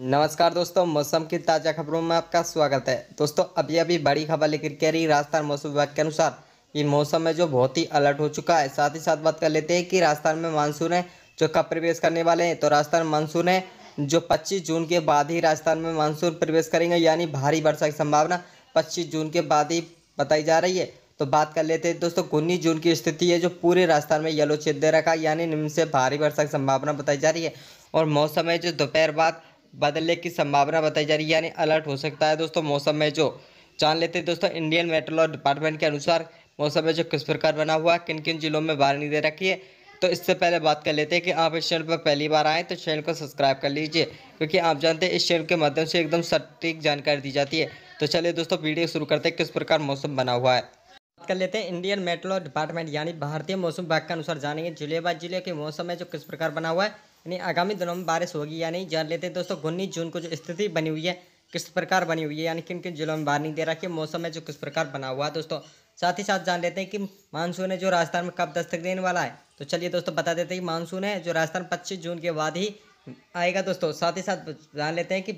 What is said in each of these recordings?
नमस्कार दोस्तों मौसम की ताज़ा खबरों में आपका स्वागत है दोस्तों अभी अभी बड़ी खबर लेकर के रही राजस्थान मौसम विभाग के अनुसार ये मौसम है जो बहुत ही अलर्ट हो चुका है साथ ही साथ बात कर लेते हैं कि राजस्थान में मानसून है जो कब प्रवेश करने वाले हैं तो राजस्थान मानसून है जो पच्चीस जून के बाद ही राजस्थान में मानसून प्रवेश करेंगे यानी भारी वर्षा की संभावना पच्चीस जून के बाद ही बताई जा रही है तो बात कर लेते हैं दोस्तों उन्नीस जून की स्थिति है जो पूरे राजस्थान में येलो क्षेत्र दे रखा है यानी निम्न से भारी वर्षा की संभावना बताई जा रही है और मौसम है जो दोपहर बाद बदलने की संभावना बताई जा रही है यानी अलर्ट हो सकता है दोस्तों मौसम में जो जान लेते हैं दोस्तों इंडियन मेट्रोलॉज डिपार्टमेंट के अनुसार मौसम में जो किस प्रकार बना हुआ है किन किन जिलों में बारिश दे रखी है तो इससे पहले बात कर लेते हैं कि आप इस चैनल पर पहली बार आएँ तो चैनल को सब्सक्राइब कर लीजिए क्योंकि आप जानते हैं इस चैनल के माध्यम से एकदम सटीक जानकारी दी जाती है तो चलिए दोस्तों वीडियो शुरू करते हैं किस प्रकार मौसम बना हुआ है बात कर लेते हैं इंडियन मेट्रोलॉज डिपार्टमेंट यानी भारतीय मौसम विभाग के अनुसार जानेंगे जिले बाय जिले के मौसम में जो किस प्रकार बना हुआ है यानी आगामी दिनों में बारिश होगी या नहीं जान लेते हैं दोस्तों उन्नीस जून को जो स्थिति बनी हुई है किस प्रकार बनी हुई है यानी किन किन जिलों में वार्निंग दे रखी है मौसम है जो किस प्रकार बना हुआ है दोस्तों साथ ही साथ जान लेते हैं कि मानसून है जो राजस्थान में कब दस्तक देने वाला है तो चलिए दोस्तों बता देते हैं कि मानसून है जो राजस्थान पच्चीस जून के बाद ही आएगा दोस्तों साथ ही साथ जान लेते हैं कि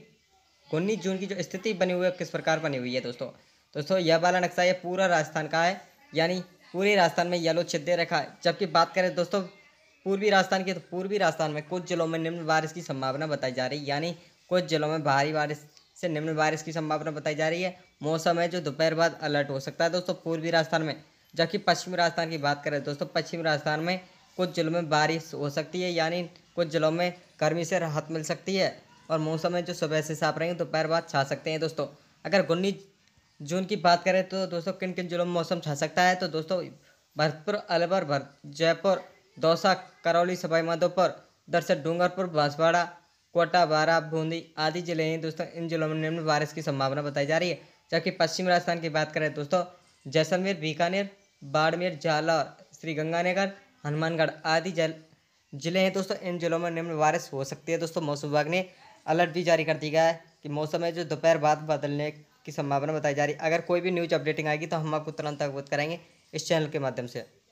उन्नीस जून की जो स्थिति बनी हुई है किस प्रकार बनी हुई है दोस्तों दोस्तों यह वाला नक्शा यह पूरा राजस्थान का है यानी पूरे राजस्थान में येलो छिद दे रखा है जबकि बात करें दोस्तों पूर्वी राजस्थान की तो पूर्वी राजस्थान में कुछ जिलों में निम्न बारिश की संभावना बताई जा रही है यानी कुछ जिलों में भारी बारिश से निम्न बारिश की संभावना बताई जा रही है मौसम है जो दोपहर बाद अलर्ट हो सकता है दोस्तों पूर्वी राजस्थान में जबकि पश्चिमी राजस्थान की बात करें दोस्तों पश्चिमी राजस्थान में कुछ जिलों में बारिश हो सकती है यानी कुछ जिलों में गर्मी से राहत मिल सकती है और मौसम है जो सुबह से साफ रहेंगे दोपहर बाद छा सकते हैं दोस्तों अगर उन्नीस जून की बात करें तो दोस्तों किन किन जिलों में मौसम छा सकता है तो दोस्तों भरतपुर अलवर भर जयपुर दौसा करौली सवाई माधोपुर दरअसल डूंगरपुर बांसवाड़ा कोटा बारा बूंदी आदि जिले हैं दोस्तों इन जिलों में निम्न बारिश की संभावना बताई जा रही है जबकि पश्चिम राजस्थान की बात करें दोस्तों जैसलमेर बीकानेर बाड़मेर जालौर श्रीगंगानगर हनुमानगढ़ आदि जल जिले हैं दोस्तों इन जिलों में निम्न बारिश हो सकती है दोस्तों मौसम विभाग ने अलर्ट भी जारी कर दिया है कि मौसम में जो दोपहर बाद बदलने की संभावना बताई जा रही है अगर कोई भी न्यूज अपडेटिंग आएगी तो हम आपको तुरंत अवगत कराएंगे इस चैनल के माध्यम से